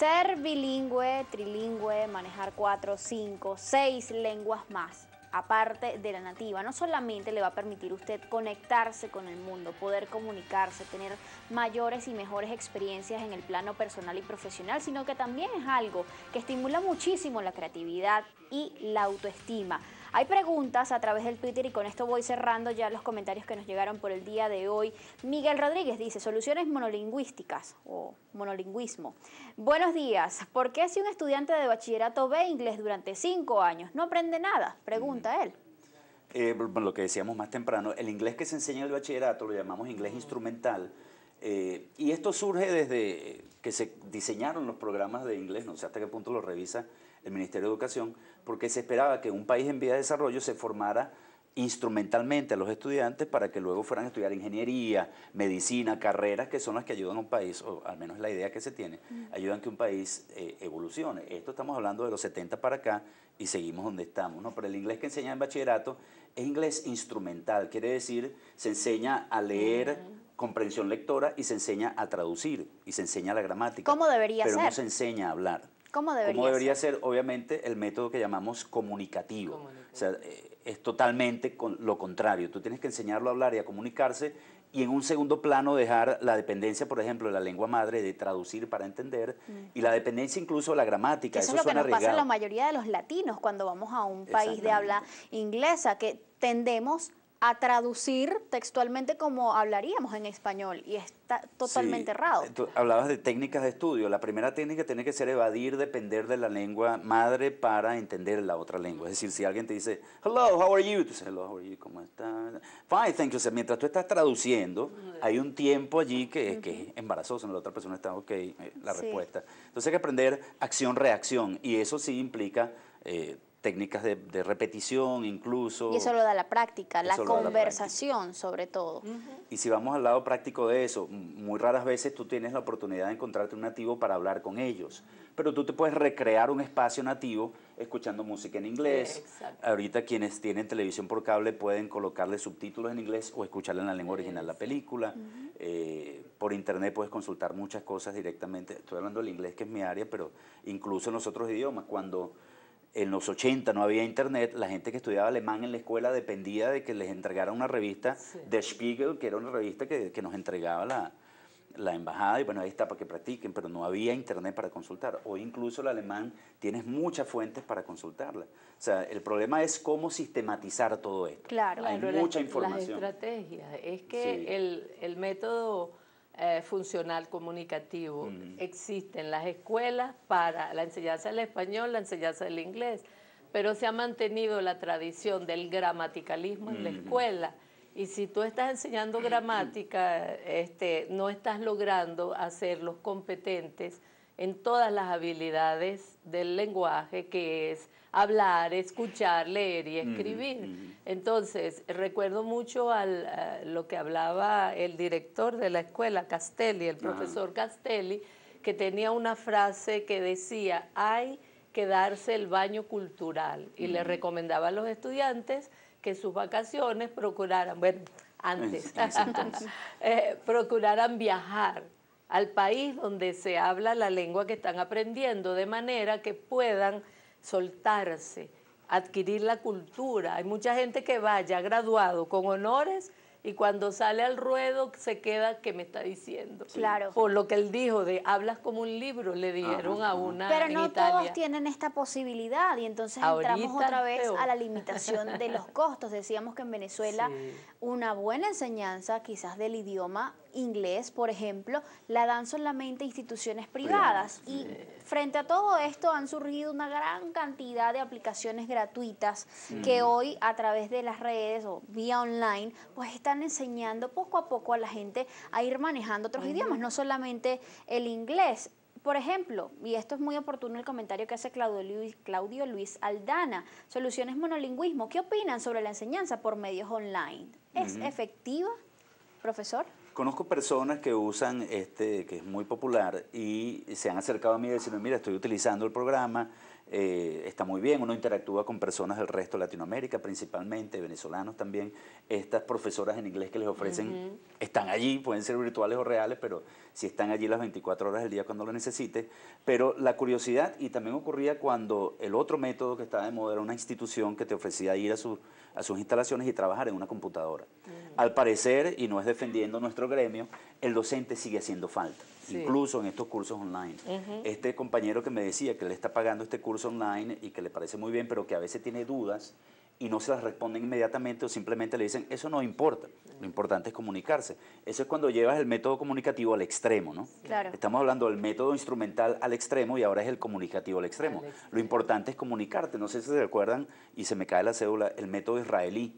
Ser bilingüe, trilingüe, manejar cuatro, cinco, seis lenguas más, aparte de la nativa, no solamente le va a permitir usted conectarse con el mundo, poder comunicarse, tener mayores y mejores experiencias en el plano personal y profesional, sino que también es algo que estimula muchísimo la creatividad y la autoestima. Hay preguntas a través del Twitter y con esto voy cerrando ya los comentarios que nos llegaron por el día de hoy. Miguel Rodríguez dice, soluciones monolingüísticas o monolingüismo. Buenos días, ¿por qué si un estudiante de bachillerato ve inglés durante cinco años no aprende nada? Pregunta él. Eh, lo que decíamos más temprano, el inglés que se enseña en el bachillerato lo llamamos inglés instrumental. Eh, y esto surge desde que se diseñaron los programas de inglés, no sé hasta qué punto lo revisa el Ministerio de Educación, porque se esperaba que un país en vía de desarrollo se formara instrumentalmente a los estudiantes para que luego fueran a estudiar ingeniería, medicina, carreras que son las que ayudan a un país, o al menos la idea que se tiene, ayudan que un país eh, evolucione. Esto estamos hablando de los 70 para acá y seguimos donde estamos, ¿no? Pero el inglés que enseñan en bachillerato es inglés instrumental, quiere decir, se enseña a leer comprensión lectora y se enseña a traducir y se enseña la gramática. ¿Cómo debería ser? Pero no se enseña a hablar. ¿Cómo debería, debería ser? Obviamente el método que llamamos comunicativo. O sea, eh, es totalmente lo contrario. Tú tienes que enseñarlo a hablar y a comunicarse y en un segundo plano dejar la dependencia, por ejemplo, de la lengua madre, de traducir para entender, mm. y la dependencia incluso de la gramática. Eso, es lo que pasa a la mayoría de los latinos cuando vamos a un país de habla inglesa, que tendemos a traducir textualmente como hablaríamos en español y está totalmente errado. Tú hablabas de técnicas de estudio. La primera técnica tiene que ser evadir depender de la lengua madre para entender la otra lengua. Es decir, si alguien te dice, hello, how are you? Tú dices, hello, how are you? ¿Cómo estás? Fine, thank you. O sea, mientras tú estás traduciendo, hay un tiempo allí que, que es embarazoso. La otra persona está, ok, eh, la respuesta. Entonces hay que aprender acción-reacción y eso sí implica... Eh, técnicas de, repetición incluso. Y eso lo da la práctica, la conversación sobre todo. Y si vamos al lado práctico de eso, muy raras veces tú tienes la oportunidad de encontrarte un nativo para hablar con ellos, pero tú te puedes recrear un espacio nativo escuchando música en inglés. Ahorita quienes tienen televisión por cable pueden colocarle subtítulos en inglés o escucharle en la lengua original la película. Eh, por internet puedes consultar muchas cosas directamente. Estoy hablando del inglés, que es mi área, pero incluso en los otros idiomas, cuando en los 80 no había internet, la gente que estudiaba alemán en la escuela dependía de que les entregara una revista de Spiegel, que era una revista que, nos entregaba la, embajada, y bueno, ahí está para que practiquen, pero no había internet para consultar. Hoy incluso el alemán tienes muchas fuentes para consultarla. O sea, el problema es cómo sistematizar todo esto. Claro, hay mucha información. Las estrategias, es que el, el método eh, funcional comunicativo. Existen las escuelas para la enseñanza del español, la enseñanza del inglés, pero se ha mantenido la tradición del gramaticalismo en la escuela. Y si tú estás enseñando gramática, este, no estás logrando hacerlos competentes en todas las habilidades del lenguaje, que es hablar, escuchar, leer y mm, escribir. Mm, mm. Entonces, recuerdo mucho al, a eh, lo que hablaba el director de la escuela, Castelli, el ah. profesor Castelli, que tenía una frase que decía, hay que darse el baño cultural. Y le recomendaba a los estudiantes que sus vacaciones procuraran, bueno, antes, eh, procuraran viajar al país donde se habla la lengua que están aprendiendo, de manera que puedan soltarse, adquirir la cultura. Hay mucha gente que vaya graduado con honores y cuando sale al ruedo se queda que me está diciendo. Claro. Por lo que él dijo de hablas como un libro, le dieron ah, a una. Pero no todos tienen esta posibilidad y entonces entramos otra vez a la limitación de los costos. Decíamos que en Venezuela una buena enseñanza quizás del idioma inglés, por ejemplo, la dan solamente instituciones privadas y Frente a todo esto han surgido una gran cantidad de aplicaciones gratuitas que hoy a través de las redes o vía online pues están enseñando poco a poco a la gente a ir manejando otros idiomas, no solamente el inglés. Por ejemplo, y esto es muy oportuno el comentario que hace Claudio Luis, Aldana, Soluciones Monolingüismo, ¿qué opinan sobre la enseñanza por medios online? ¿Es efectiva, profesor? Conozco personas que usan este, que es muy popular, y se han acercado a mí y mira, estoy utilizando el programa, eh, está muy bien, uno interactúa con personas del resto de Latinoamérica, principalmente venezolanos también. Estas profesoras en inglés que les ofrecen están allí, pueden ser virtuales o reales, pero si están allí las 24 horas del día cuando lo necesite Pero la curiosidad, y también ocurría cuando el otro método que estaba de moda era una institución que te ofrecía ir a su a sus instalaciones y trabajar en una computadora. Al parecer, y no es defendiendo nuestro gremio, el docente sigue haciendo falta, incluso en estos cursos online. Este compañero que me decía que le está pagando este curso online y que le parece muy bien, pero que a veces tiene dudas y no se las responden inmediatamente o simplemente le dicen, eso no importa, lo importante es comunicarse. Eso es cuando llevas el método comunicativo al extremo, ¿no? Claro. Estamos hablando del método instrumental al extremo y ahora es el comunicativo al extremo. Al Lo importante es comunicarte. No sé si se recuerdan, y se me cae la cédula, el método israelí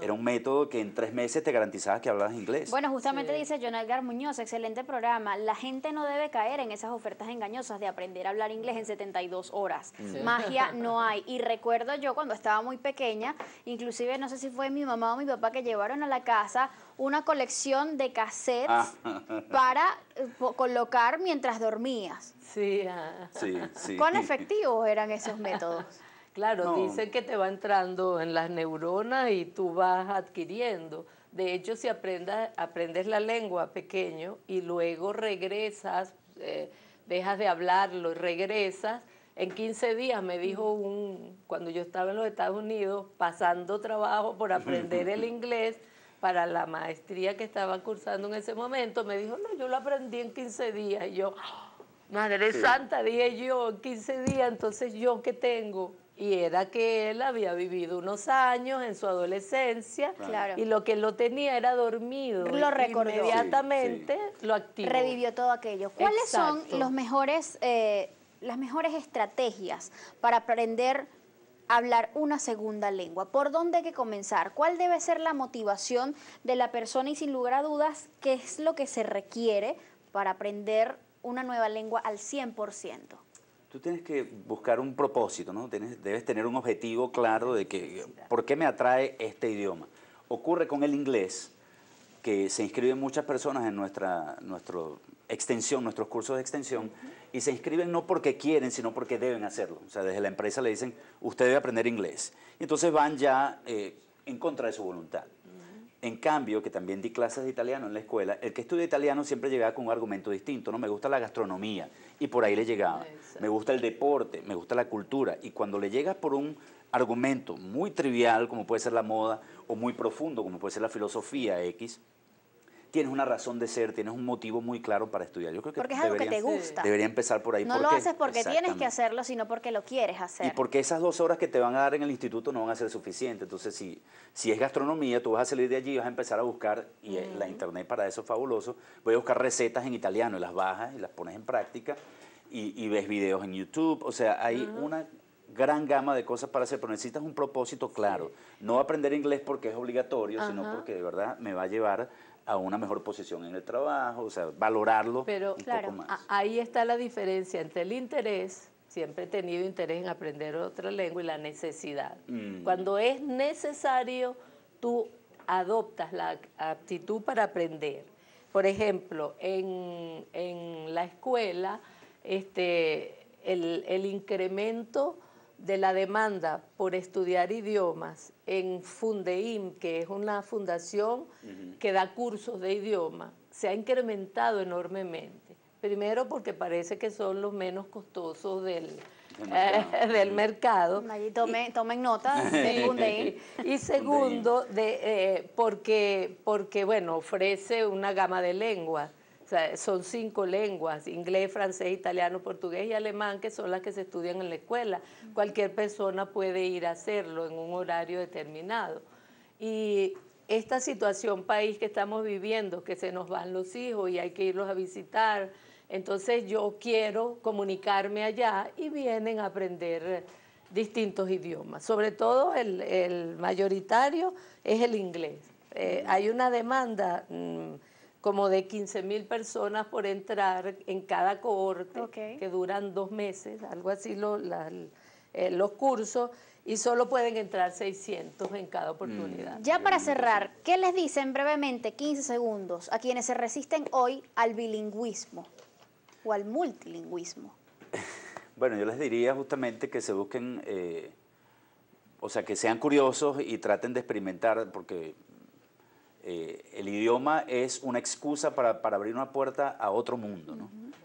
era un método que en tres meses te garantizabas que hablabas inglés. Bueno, justamente dice John Edgar Muñoz, excelente programa. La gente no debe caer en esas ofertas engañosas de aprender a hablar inglés en 72 horas. Mm. Magia no hay. Y recuerdo yo cuando estaba muy pequeña, inclusive no sé si fue mi mamá o mi papá que llevaron a la casa una colección de cassettes ah. para eh, colocar mientras dormías. Sí. Ah. sí, sí. ¿Cuán efectivos eran esos métodos? Claro, dicen que te va entrando en las neuronas y tú vas adquiriendo. De hecho, si aprendes la lengua pequeño y luego regresas, eh, dejas de hablarlo y regresas, en 15 días me dijo un, cuando yo estaba en los Estados Unidos, pasando trabajo por aprender el inglés para la maestría que estaba cursando en ese momento, me dijo, no, yo lo aprendí en 15 días. Y yo, ¡Ah, Madre Santa, dije yo, en 15 días, entonces yo qué tengo y era que él había vivido unos años en su adolescencia y lo que lo tenía era dormido. Lo recordó. Inmediatamente lo activó. Revivió todo aquello. ¿Cuáles son los mejores, eh, las mejores estrategias para aprender a hablar una segunda lengua? ¿Por dónde hay que comenzar? ¿Cuál debe ser la motivación de la persona y sin lugar a dudas qué es lo que se requiere para aprender una nueva lengua al 100%? tú tienes que buscar un propósito, ¿no? debes tener un objetivo claro de que, ¿por qué me atrae este idioma? Ocurre con el inglés, que se inscriben muchas personas en nuestra extensión, nuestros cursos de extensión, y se inscriben no porque quieren, sino porque deben hacerlo. O sea, desde la empresa le dicen, usted debe aprender inglés. Y entonces van ya eh, en contra de su voluntad. En cambio, que también di clases de italiano en la escuela, el que estudia italiano siempre llegaba con un argumento distinto, ¿no? Me gusta la gastronomía y por ahí le llegaba. Me gusta el deporte, me gusta la cultura. Y cuando le llegas por un argumento muy trivial, como puede ser la moda, o muy profundo, como puede ser la filosofía X, tienes una razón de ser, tienes un motivo muy claro para estudiar. Yo creo que porque es algo que te gusta. Debería empezar por ahí. No lo haces porque tienes que hacerlo, sino porque lo quieres hacer. Y porque esas dos horas que te van a dar en el instituto no van a ser suficientes. Entonces, si, si es gastronomía, tú vas a salir de allí y vas a empezar a buscar, y eh, la mm. internet para eso es fabuloso, voy a buscar recetas en italiano y las bajas y las pones en práctica y, ves videos en YouTube. O sea, hay una gran gama de cosas para hacer, pero necesitas un propósito claro. No aprender inglés porque es obligatorio, sino porque de verdad me va a llevar a una mejor posición en el trabajo, o sea, valorarlo un poco más. Ahí está la diferencia entre el interés, siempre he tenido interés en aprender otra lengua, y la necesidad. Mm. Cuando es necesario, tú adoptas la aptitud para aprender. Por ejemplo, en, en la escuela, este, el, el incremento de la demanda por estudiar idiomas en Fundeim, que es una fundación que da cursos de idioma, se ha incrementado enormemente. Primero porque parece que son los menos costosos del, del eh, mercado. Allí tomen nota de Fundeim. Y segundo, de, eh, porque, porque bueno, ofrece una gama de lenguas sea, son cinco lenguas, inglés, francés, italiano, portugués y alemán, que son las que se estudian en la escuela. Cualquier persona puede ir a hacerlo en un horario determinado. Y esta situación país que estamos viviendo, que se nos van los hijos y hay que irlos a visitar, entonces yo quiero comunicarme allá y vienen a aprender distintos idiomas. Sobre todo el, mayoritario es el inglés. Eh, hay una demanda... Mm, como de 15 mil personas por entrar en cada cohorte, que duran dos meses, algo así eh, los cursos, y solo pueden entrar 600 en cada mm, oportunidad. Ya para cerrar, ¿qué les dicen brevemente, 15 segundos, a quienes se resisten hoy al bilingüismo o al multilingüismo? Bueno, yo les diría justamente que se busquen... Eh, o sea, que sean curiosos y traten de experimentar, porque eh, el idioma es una excusa para, abrir una puerta a otro mundo,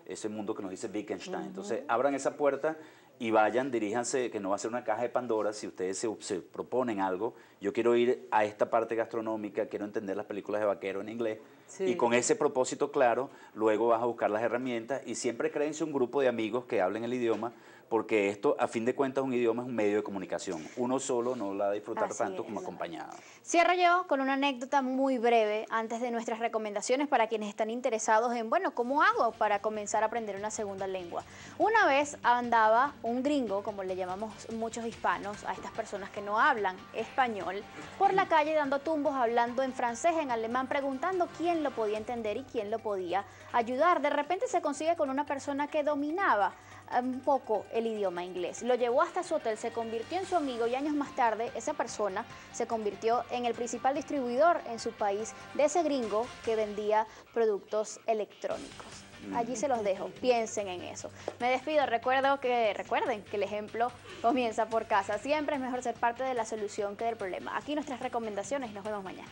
Ese mundo que nos dice Wittgenstein. Entonces, abran esa puerta y vayan, diríjanse, que no va a ser una caja de Pandora, si ustedes se, proponen algo, yo quiero ir a esta parte gastronómica, quiero entender las películas de vaquero en inglés, y con ese propósito claro, luego vas a buscar las herramientas y siempre créense un grupo de amigos que hablen el idioma porque esto, a fin de cuentas, un idioma es un medio de comunicación. Uno solo no la va a disfrutar tanto como acompañado. Cierro yo con una anécdota muy breve antes de nuestras recomendaciones para quienes están interesados en, bueno, ¿cómo hago para comenzar a aprender una segunda lengua? Una vez andaba un gringo, como le llamamos muchos hispanos, a estas personas que no hablan español, por la calle dando tumbos, hablando en francés, en alemán, preguntando quién lo podía entender y quién lo podía ayudar. De repente se consigue con una persona que dominaba un poco el idioma inglés. Lo llevó hasta su hotel, se convirtió en su amigo y años más tarde esa persona se convirtió en el principal distribuidor en su país de ese gringo que vendía productos electrónicos. Mm. Allí se los dejo, piensen en eso. Me despido, recuerdo que recuerden que el ejemplo comienza por casa. Siempre es mejor ser parte de la solución que del problema. Aquí nuestras recomendaciones, nos vemos mañana.